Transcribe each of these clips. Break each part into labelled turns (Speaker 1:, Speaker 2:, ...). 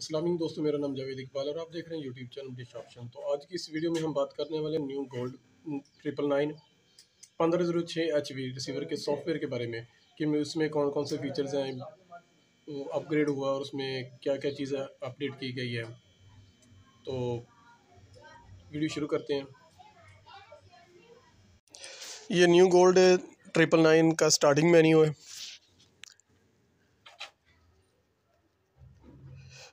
Speaker 1: असलम दोस्तों मेरा नाम जावेद इकबाल और आप देख रहे हैं यूट्यूब चैनल डिश ऑप्शन तो आज की इस वीडियो में हम बात करने वाले न्यू गोल्ड ट्रिपल नाइन पंद्रह जीरो छः एच वी रिसीवर के सॉफ्टवेयर के बारे में कि उसमें कौन कौन से फीचर्स हैं अपग्रेड हुआ और उसमें क्या क्या चीज़ें अपडेट की गई है तो वीडियो शुरू करते हैं ये न्यू गोल्ड ट्रिपल नाइन का स्टार्टिंग मेन्यू है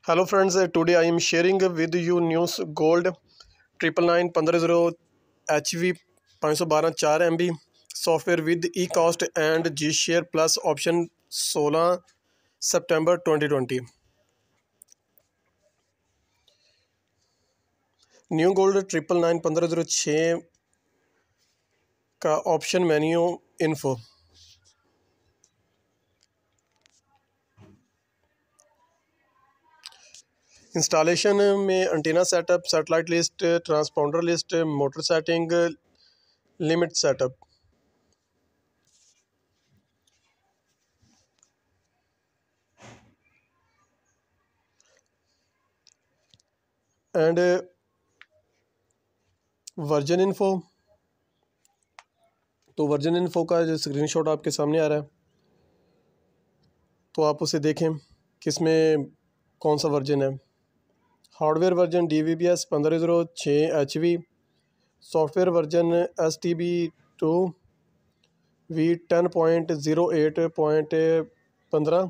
Speaker 1: hello friends today I am sharing with you news gold triple nine पंद्रह जीरो एच वी पाँच सौ बारह चार M B software with E cost and G share plus option सोलह सितंबर twenty twenty new gold triple nine पंद्रह zero छः का ऑप्शन मेन्यू इन्फो इंस्टॉलेशन में antenna setup satellite list transponder list motor setting limit setup and version info तो version info का जो screenshot आपके सामने आ रहा है तो आप उसे देखें किसमें कौन सा वर्जन है hardware version D V B S पंद्रह ज़ीरो छः H V software version S T B two V ten point zero eight point पंद्रह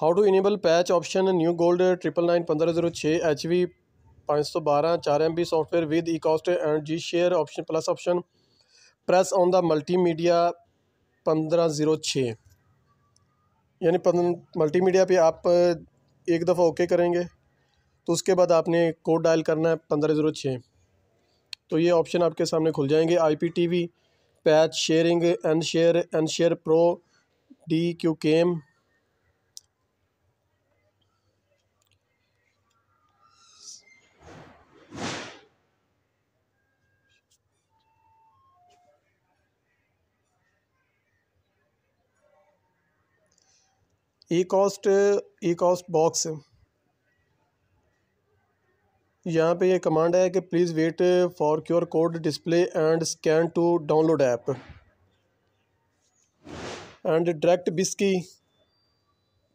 Speaker 1: how to enable patch option new gold triple nine पंद्रह zero छः H V पाँच सौ बारह चार M B software with E cost and G share option plus option press on the multimedia पंद्रह zero छः यानी मल्टीमीडिया पे आप एक दफ़ा ओके करेंगे तो उसके बाद आपने कोड डायल करना है पंद्रह ज़ीरो छः तो ये ऑप्शन आपके सामने खुल जाएंगे I P T V patch sharing N share N share pro D Q cam E cost E cost box यहाँ पे ये कमांड है कि please wait for QR code display and scan to download app and direct बिस्की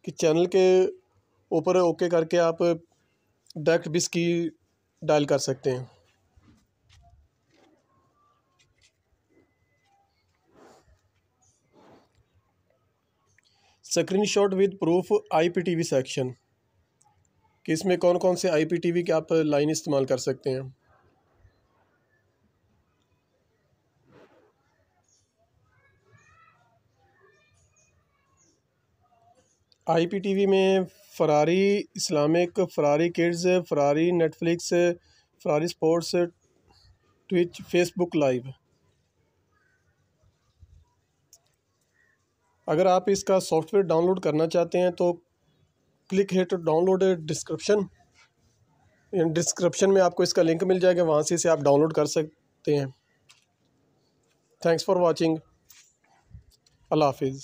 Speaker 1: कि channel के ऊपर okay करके आप डायरेक्ट बिस्की डायल कर सकते हैं screen shot with proof I P T V section कि इसमें कौन कौन से आई पी टी वी के आप लाइन इस्तेमाल कर सकते हैं आई पी टी वी में Ferrari Islamic Ferrari kids Ferrari Netflix Ferrari sports Twitch Facebook live अगर आप इसका सॉफ्टवेयर डाउनलोड करना चाहते हैं तो क्लिक है टू डाउनलोड डिस्क्रिप्शन डिस्क्रिप्शन में आपको इसका लिंक मिल जाएगा वहाँ से इसे आप डाउनलोड कर सकते हैं थैंक्स फॉर वॉचिंग अल्लाह हाफिज़